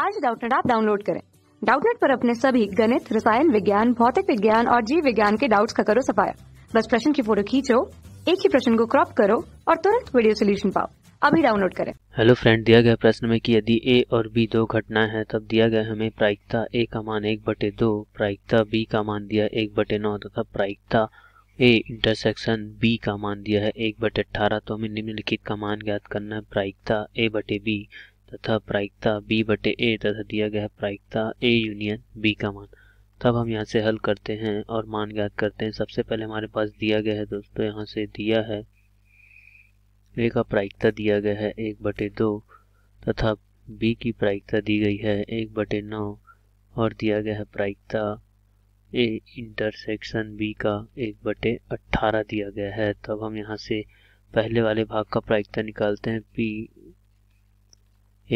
आज डाउटनेट आप डाउनलोड करें डाउटनेट पर अपने सभी गणित रसायन विज्ञान भौतिक विज्ञान और जीव विज्ञान के डाउट्स का करो सफाया बस प्रश्न की फोटो खींचो एक ही प्रश्न को क्रॉप करो और तुरंत वीडियो सोल्यूशन पाओ अभी डाउनलोड करें हेलो फ्रेंड दिया गया प्रश्न में कि यदि ए और बी दो घटनाएं हैं तब दिया गया हमें प्रायिकता ए का मान एक बटे दो प्रायिकता बी का मान दिया एक बटे नौ तथा प्रायिकता ए इंटरसेक्शन बी का मान दिया है एक बटे अट्ठारह तो हमें निम्नलिखित का मान ज्ञात करना है प्रायिकता ए बटे बी तथा प्रायिकता b बटे ए तथा दिया गया है प्रायिकता ए यूनियन बी का मान तब तो हम यहाँ से हल करते हैं और मान ज्ञात करते हैं सबसे पहले हमारे पास दिया गया है दोस्तों यहाँ से दिया है ए का प्रायिकता दिया गया है एक बटे दो तथा बी की प्रायिकता दी गई है एक बटे नौ और दिया गया है प्रायिकता ए इंटरसेक्शन बी का एक बटे अट्ठारह दिया गया है तब तो हम यहाँ से पहले वाले भाग का प्रायिकता निकालते हैं पी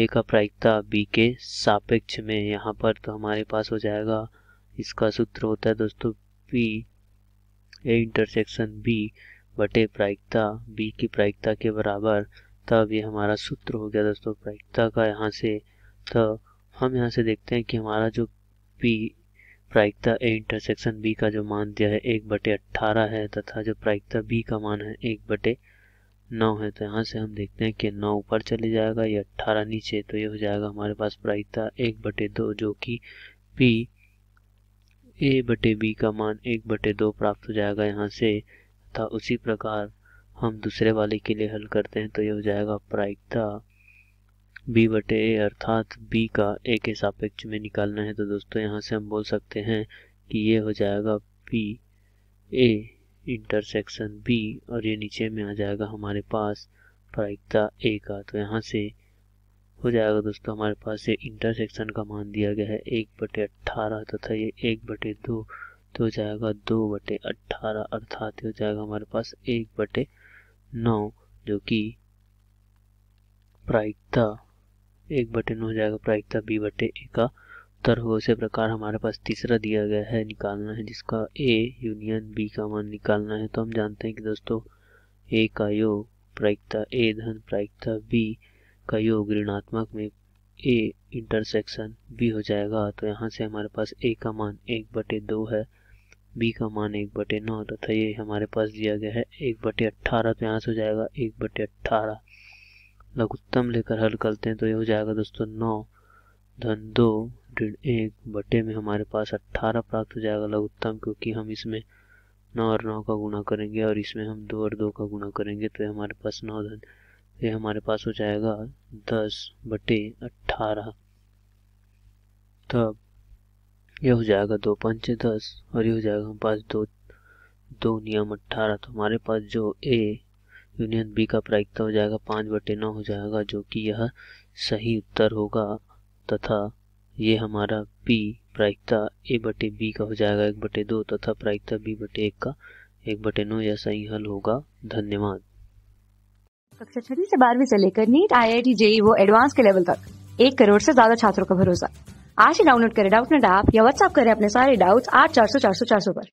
एक प्रायिकता बी के सापेक्ष में यहाँ पर तो हमारे पास हो जाएगा इसका सूत्र होता है दोस्तों पी ए इंटरसेक्शन बी बटे प्रायिकता बी की प्रायिकता के बराबर तब ये हमारा सूत्र हो गया दोस्तों प्रायिकता का यहाँ से तो हम यहाँ से देखते हैं कि हमारा जो पी प्रायिकता ए इंटरसेक्शन बी का जो मान दिया है एक बटे अट्ठारह है तथा जो प्रायिकता बी का मान है एक बटे नौ है तो यहाँ से हम देखते हैं कि नौ ऊपर चले जाएगा या अट्ठारह नीचे तो ये हो जाएगा हमारे पास प्रायिकता एक बटे दो जो कि पी ए बटे बी का मान एक बटे दो प्राप्त हो जाएगा यहाँ से था उसी प्रकार हम दूसरे वाले के लिए हल करते हैं तो ये हो जाएगा प्रायिकता बी बटे ए अर्थात बी का ए के सापेक्ष में निकालना है तो दोस्तों यहाँ से हम बोल सकते हैं कि ये हो जाएगा पी ए इंटरसेक्शन बी और ये नीचे में आ जाएगा हमारे पास प्रायिकता ए का तो यहाँ से हो जाएगा दोस्तों हमारे पास ये इंटरसेक्शन का मान दिया गया है एक बटे अट्ठारह तथा ये एक बटे दो तो हो जाएगा दो बटे अट्ठारह अर्थात हो जाएगा हमारे पास एक बटे नौ जो कि प्रायिकता एक बटे नौ हो जाएगा प्रायिकता बी बटे ए का उत्तर हो उसी प्रकार हमारे पास तीसरा दिया गया है निकालना है जिसका ए यूनियन बी का मान निकालना है तो हम जानते हैं कि दोस्तों ए का योग प्रायिकता ए धन प्रायिकता बी का योग ऋणात्मक में ए इंटरसेक्शन बी हो जाएगा तो यहाँ से हमारे पास ए का मान एक बटे दो है बी का मान एक बटे नौ तथा ये हमारे पास दिया गया है एक बटे अट्ठारह तो यहाँ से हो जाएगा एक बटे अट्ठारह लघुत्तम लेकर हल करते हैं तो ये हो जाएगा दोस्तों नौ धन दो ऋण एक बटे में हमारे पास अट्ठारह प्राप्त हो जाएगा लघुत्तम क्योंकि हम इसमें नौ और नौ का गुणा करेंगे और इसमें हम दो और दो का गुणा करेंगे तो हमारे पास नौ धन ये हमारे पास हो जाएगा दस बटे अट्ठारह तब तो यह हो जाएगा दो पंच दस और यह हो जाएगा हमारे पास दो दो नियम अट्ठारह तो हमारे पास जो ए यूनियन बी का प्रायिकता हो जाएगा पाँच बटे नौ हो जाएगा जो कि यह सही उत्तर होगा तथा ये हमारा p प्रायिकता a बटे बी का हो जाएगा एक बटे दो तथा प्रायिकता b बटे एक का एक बटे नौ ऐसा ही हल होगा धन्यवाद कक्षा छठी से बारहवीं से लेकर NEET I I T JEE वो एडवांस के लेवल तक एक करोड़ से ज्यादा छात्रों का भरोसा आज ही डाउनलोड करें डाउट नेट ऐप या व्हाट्सअप करें अपने सारे डाउट्स आठ चार सौ चार सौ चार सौ पर